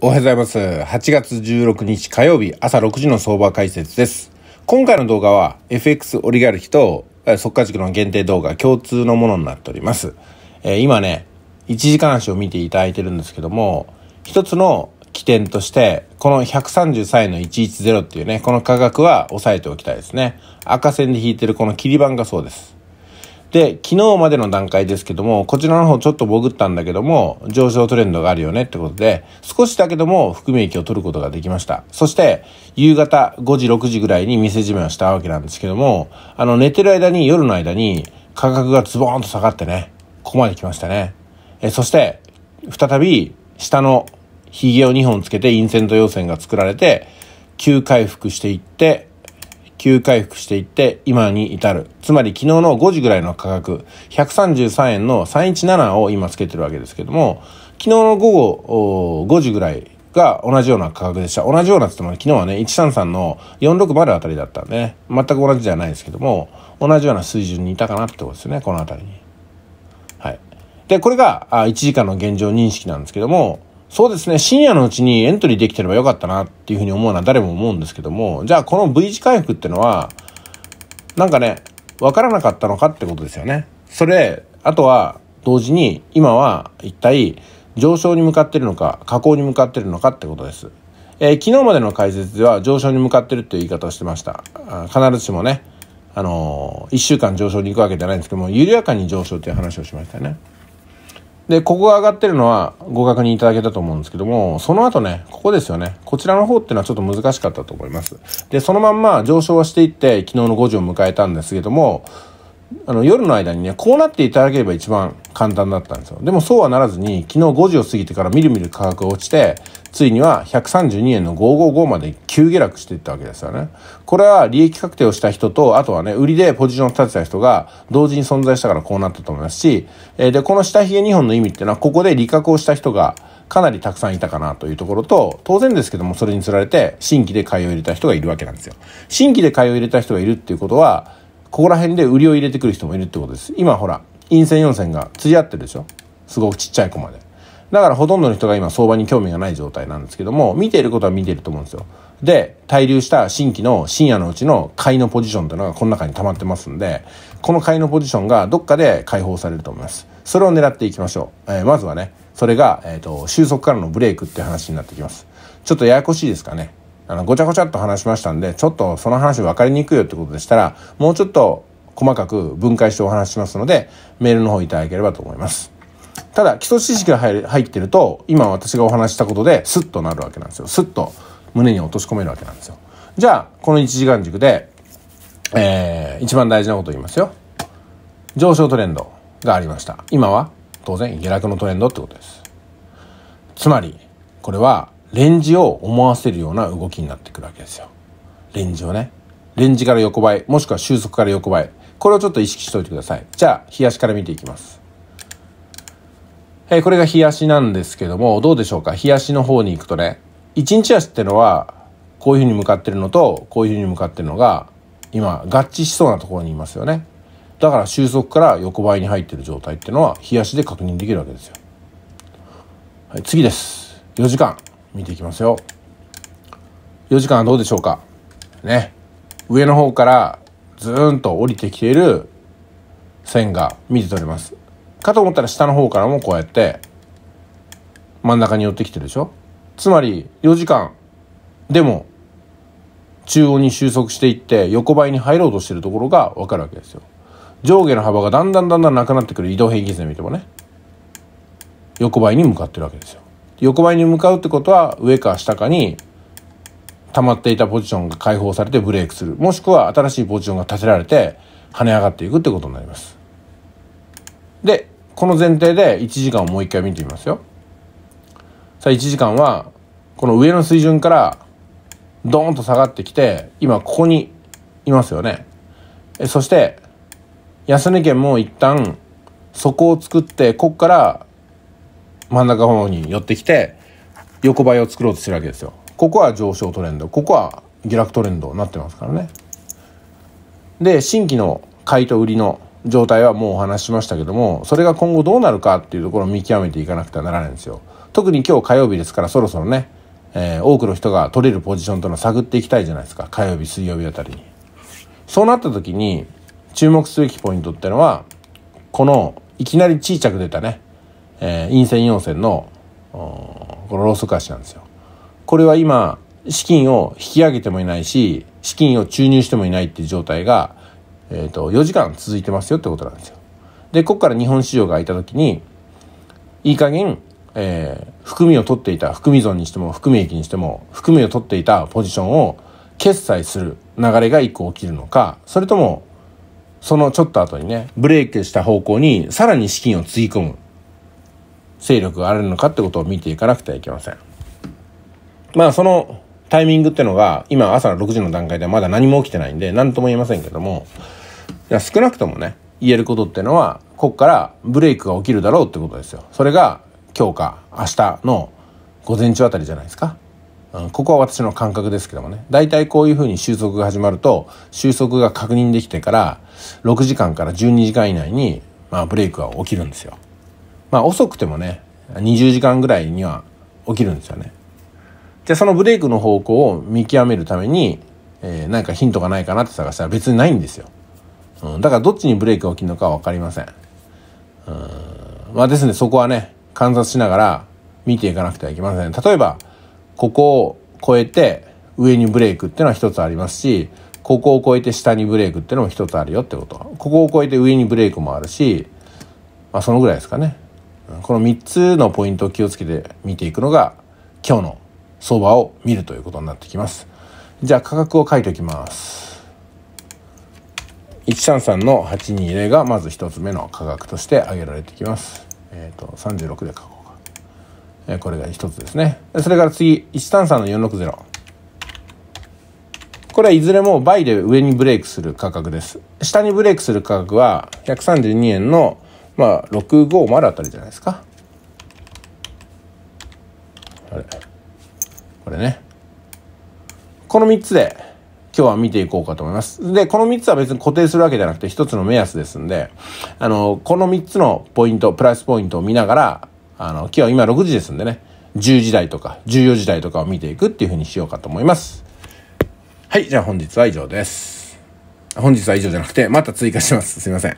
おはようございます。8月16日火曜日朝6時の相場解説です。今回の動画は FX オリガルヒと速稼塾の限定動画共通のものになっております。えー、今ね、1時間足を見ていただいてるんですけども、一つの起点として、この133円の110っていうね、この価格は押さえておきたいですね。赤線で引いてるこの切り板がそうです。で、昨日までの段階ですけども、こちらの方ちょっと潜ったんだけども、上昇トレンドがあるよねってことで、少しだけども含み益を取ることができました。そして、夕方5時、6時ぐらいに店閉めをしたわけなんですけども、あの、寝てる間に、夜の間に、価格がズボーンと下がってね、ここまで来ましたね。え、そして、再び、下の髭を2本つけて陰線と陽線が作られて、急回復していって、急回復していって今に至る。つまり昨日の5時ぐらいの価格、133円の317を今つけてるわけですけども、昨日の午後5時ぐらいが同じような価格でした。同じようなって言っても、昨日はね、133の460あたりだったんで、ね、全く同じじゃないですけども、同じような水準にいたかなってことですよね、このあたりに。はい。で、これが、1時間の現状認識なんですけども、そうですね、深夜のうちにエントリーできてればよかったなっていうふうに思うのは誰も思うんですけども、じゃあこの V 字回復ってのは、なんかね、わからなかったのかってことですよね。それ、あとは同時に今は一体上昇に向かってるのか、下降に向かってるのかってことです。えー、昨日までの解説では上昇に向かってるていう言い方をしてました。必ずしもね、あのー、1週間上昇に行くわけじゃないんですけども、緩やかに上昇という話をしましたよね。で、ここが上がってるのはご確認いただけたと思うんですけども、その後ね、ここですよね。こちらの方っていうのはちょっと難しかったと思います。で、そのまんま上昇はしていって、昨日の5時を迎えたんですけども、あの、夜の間にね、こうなっていただければ一番簡単だったんですよ。でもそうはならずに、昨日5時を過ぎてからみるみる価格が落ちて、ついには132円の555まで急下落していったわけですよね。これは利益確定をした人と、あとはね、売りでポジションを立てた人が同時に存在したからこうなったと思いますし、えで、この下髭2本の意味っていうのは、ここで利確をした人がかなりたくさんいたかなというところと、当然ですけども、それにつられて、新規で買いを入れた人がいるわけなんですよ。新規で買いを入れた人がいるっていうことは、ここら辺で売りを入れてくる人もいるってことです。今ほら、陰線陽線が釣り合ってるでしょすごくちっちゃい子まで。だからほとんどの人が今相場に興味がない状態なんですけども、見ていることは見ていると思うんですよ。で、滞留した新規の深夜のうちの買いのポジションというのがこの中に溜まってますんで、この買いのポジションがどっかで解放されると思います。それを狙っていきましょう。えー、まずはね、それが、えっ、ー、と、収束からのブレイクって話になってきます。ちょっとややこしいですかね。あの、ごちゃごちゃっと話しましたんで、ちょっとその話分かりにくいよってことでしたら、もうちょっと細かく分解してお話しますので、メールの方いただければと思います。ただ、基礎知識が入ってると、今私がお話したことで、スッとなるわけなんですよ。スッと胸に落とし込めるわけなんですよ。じゃあ、この1時間軸で、えー、一番大事なこと言いますよ。上昇トレンドがありました。今は、当然、下落のトレンドってことです。つまり、これは、レンジを思わせるような動きになってくるわけですよ。レンジをね。レンジから横ばい、もしくは収束から横ばい。これをちょっと意識しておいてください。じゃあ、冷やしから見ていきます。えー、これが冷やしなんですけども、どうでしょうか冷やしの方に行くとね、一日足ってのは、こういうふうに向かってるのと、こういうふうに向かってるのが、今、合致しそうなところにいますよね。だから収束から横ばいに入ってる状態っていうのは、冷やしで確認できるわけですよ。はい、次です。4時間、見ていきますよ。4時間はどうでしょうかね。上の方からずーんと降りてきている線が見て取れます。かと思ったら下の方からもこうやって真ん中に寄ってきてるでしょつまり4時間でも中央に収束していって横ばいに入ろうとしてるところが分かるわけですよ。上下の幅がだんだんだんだんなくなってくる移動平均線見てもね横ばいに向かってるわけですよ。横ばいに向かうってことは上か下かに溜まっていたポジションが解放されてブレイクする。もしくは新しいポジションが立てられて跳ね上がっていくってことになります。で、この前提で1時間をもう一回見てみますよ。さあ1時間はこの上の水準からドーンと下がってきて、今ここにいますよね。えそして安値県も一旦底を作って、ここから真ん中方に寄ってきて横ばいを作ろうとしてるわけですよ。ここは上昇トレンドここは下落トレンドになってますからねで新規の買いと売りの状態はもうお話ししましたけどもそれが今後どうなるかっていうところを見極めていかなくてはならないんですよ特に今日火曜日ですからそろそろね、えー、多くの人が取れるポジションというのを探っていきたいじゃないですか火曜日水曜日あたりにそうなった時に注目すべきポイントってのはこのいきなり小さく出たね、えー、陰線陽線のこのローソク足なんですよこれは今、資金を引き上げてもいないし、資金を注入してもいないっていう状態が、えっ、ー、と、4時間続いてますよってことなんですよ。で、ここから日本市場が開いた時に、いい加減、えー、含みを取っていた、含み損にしても、含み益にしても、含みを取っていたポジションを決済する流れが一個起きるのか、それとも、そのちょっと後にね、ブレークした方向にさらに資金をつぎ込む勢力があるのかってことを見ていかなくてはいけません。まあそのタイミングってのが、今朝6時の段階ではまだ何も起きてないんで、何とも言えませんけども、いや少なくともね、言えることってのは、こっからブレイクが起きるだろうってことですよ。それが今日か明日の午前中あたりじゃないですか。ここは私の感覚ですけどもね。大体こういうふうに収束が始まると、収束が確認できてから、6時間から12時間以内に、まあ、ブレイクは起きるんですよ。まあ、遅くてもね、20時間ぐらいには起きるんですよね。じゃあそのブレイクの方向を見極めるために、えー、なんかヒントがないかなって探したら別にないんですよ。うん、だからどっちにブレークが起きるのかは分かりません。うん。まあですね、そこはね、観察しながら見ていかなくてはいけません。例えば、ここを越えて上にブレークっていうのは一つありますし、ここを越えて下にブレークっていうのも一つあるよってこと。ここを越えて上にブレークもあるし、まあそのぐらいですかね。この3つのポイントを気をつけて見ていくのが今日の相場を見るということになってきますじゃあ価格を書いておきます133の820がまず1つ目の価格として挙げられてきますえっ、ー、と36で書こうか、えー、これが1つですねそれから次133の460これはいずれも倍で上にブレイクする価格です下にブレイクする価格は132円のまあ650あたりじゃないですかあれこれね。この3つで今日は見ていこうかと思います。で、この3つは別に固定するわけじゃなくて1つの目安ですんで、あの、この3つのポイント、プライスポイントを見ながら、あの、今日は今6時ですんでね、10時台とか14時台とかを見ていくっていうふうにしようかと思います。はい、じゃあ本日は以上です。本日は以上じゃなくて、また追加します。すいません。